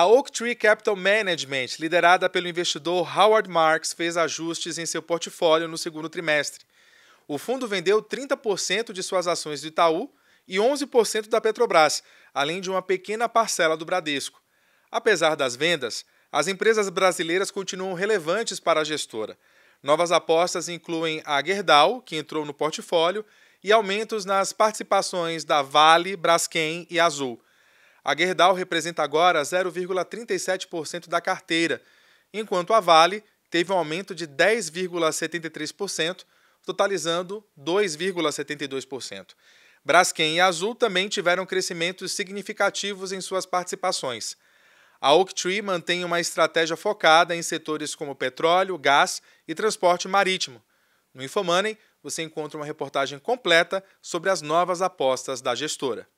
A Oak Tree Capital Management, liderada pelo investidor Howard Marks, fez ajustes em seu portfólio no segundo trimestre. O fundo vendeu 30% de suas ações do Itaú e 11% da Petrobras, além de uma pequena parcela do Bradesco. Apesar das vendas, as empresas brasileiras continuam relevantes para a gestora. Novas apostas incluem a Gerdau, que entrou no portfólio, e aumentos nas participações da Vale, Braskem e Azul. A Gerdau representa agora 0,37% da carteira, enquanto a Vale teve um aumento de 10,73%, totalizando 2,72%. Braskem e Azul também tiveram crescimentos significativos em suas participações. A Oaktree mantém uma estratégia focada em setores como petróleo, gás e transporte marítimo. No Infomoney, você encontra uma reportagem completa sobre as novas apostas da gestora.